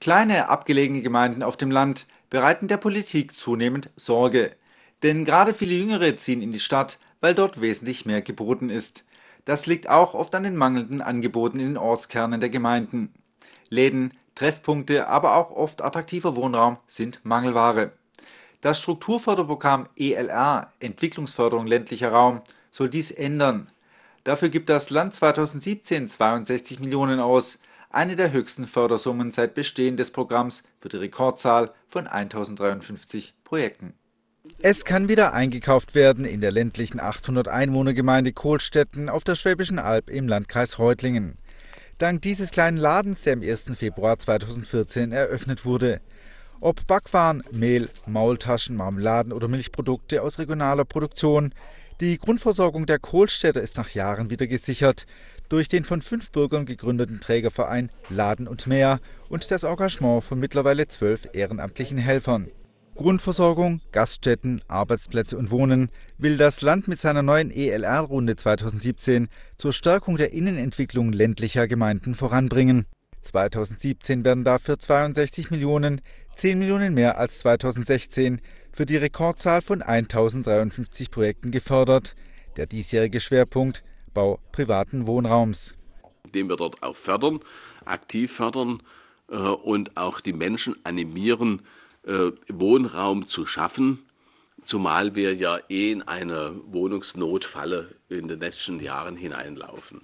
Kleine abgelegene Gemeinden auf dem Land bereiten der Politik zunehmend Sorge. Denn gerade viele Jüngere ziehen in die Stadt, weil dort wesentlich mehr geboten ist. Das liegt auch oft an den mangelnden Angeboten in den Ortskernen der Gemeinden. Läden, Treffpunkte, aber auch oft attraktiver Wohnraum sind Mangelware. Das Strukturförderprogramm ELR, Entwicklungsförderung ländlicher Raum, soll dies ändern. Dafür gibt das Land 2017 62 Millionen aus eine der höchsten Fördersummen seit Bestehen des Programms für die Rekordzahl von 1053 Projekten. Es kann wieder eingekauft werden in der ländlichen 800 Einwohnergemeinde Kohlstetten auf der Schwäbischen Alb im Landkreis Reutlingen. Dank dieses kleinen Ladens, der am 1. Februar 2014 eröffnet wurde. Ob Backwaren, Mehl, Maultaschen, Marmeladen oder Milchprodukte aus regionaler Produktion, die Grundversorgung der Kohlstädter ist nach Jahren wieder gesichert durch den von fünf Bürgern gegründeten Trägerverein Laden und Meer und das Engagement von mittlerweile zwölf ehrenamtlichen Helfern. Grundversorgung, Gaststätten, Arbeitsplätze und Wohnen will das Land mit seiner neuen ELR-Runde 2017 zur Stärkung der Innenentwicklung ländlicher Gemeinden voranbringen. 2017 werden dafür 62 Millionen, 10 Millionen mehr als 2016, für die Rekordzahl von 1053 Projekten gefördert. Der diesjährige Schwerpunkt Aufbau privaten Wohnraums. Indem wir dort auch fördern, aktiv fördern äh, und auch die Menschen animieren, äh, Wohnraum zu schaffen, zumal wir ja eh in eine Wohnungsnotfalle in den letzten Jahren hineinlaufen.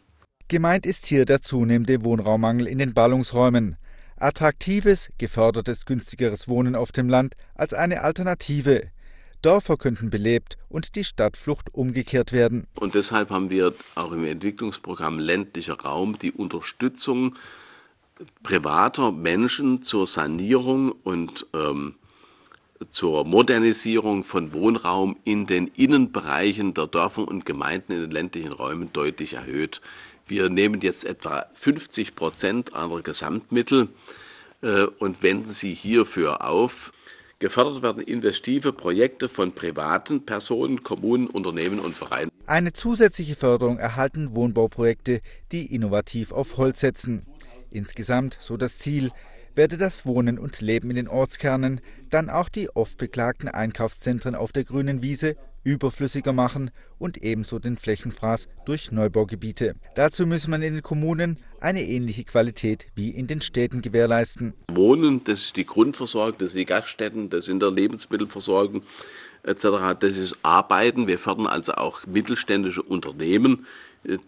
Gemeint ist hier der zunehmende Wohnraummangel in den Ballungsräumen. Attraktives, gefördertes, günstigeres Wohnen auf dem Land als eine Alternative. Dörfer könnten belebt und die Stadtflucht umgekehrt werden. Und deshalb haben wir auch im Entwicklungsprogramm ländlicher Raum die Unterstützung privater Menschen zur Sanierung und ähm, zur Modernisierung von Wohnraum in den Innenbereichen der Dörfer und Gemeinden in den ländlichen Räumen deutlich erhöht. Wir nehmen jetzt etwa 50 Prozent unserer Gesamtmittel äh, und wenden sie hierfür auf. Gefördert werden investive Projekte von privaten Personen, Kommunen, Unternehmen und Vereinen. Eine zusätzliche Förderung erhalten Wohnbauprojekte, die innovativ auf Holz setzen. Insgesamt, so das Ziel, werde das Wohnen und Leben in den Ortskernen, dann auch die oft beklagten Einkaufszentren auf der grünen Wiese überflüssiger machen und ebenso den Flächenfraß durch Neubaugebiete. Dazu müsse man in den Kommunen eine ähnliche Qualität wie in den Städten gewährleisten. Wohnen, das ist die Grundversorgung, das sind die Gaststätten, das sind der Lebensmittelversorgung etc. Das ist Arbeiten. Wir fördern also auch mittelständische Unternehmen,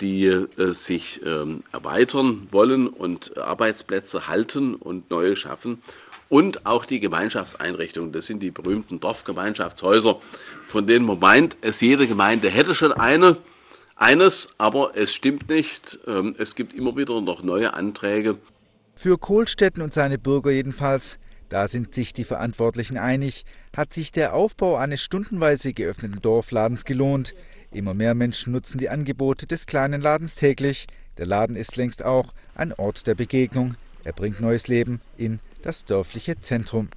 die äh, sich ähm, erweitern wollen und Arbeitsplätze halten und neue schaffen und auch die Gemeinschaftseinrichtungen. Das sind die berühmten Dorfgemeinschaftshäuser, von denen man meint, es jede Gemeinde hätte schon eine, eines, aber es stimmt nicht. Ähm, es gibt immer wieder noch neue Anträge. Für Kohlstetten und seine Bürger jedenfalls, da sind sich die Verantwortlichen einig, hat sich der Aufbau eines stundenweise geöffneten Dorfladens gelohnt. Immer mehr Menschen nutzen die Angebote des kleinen Ladens täglich. Der Laden ist längst auch ein Ort der Begegnung, er bringt neues Leben in das dörfliche Zentrum.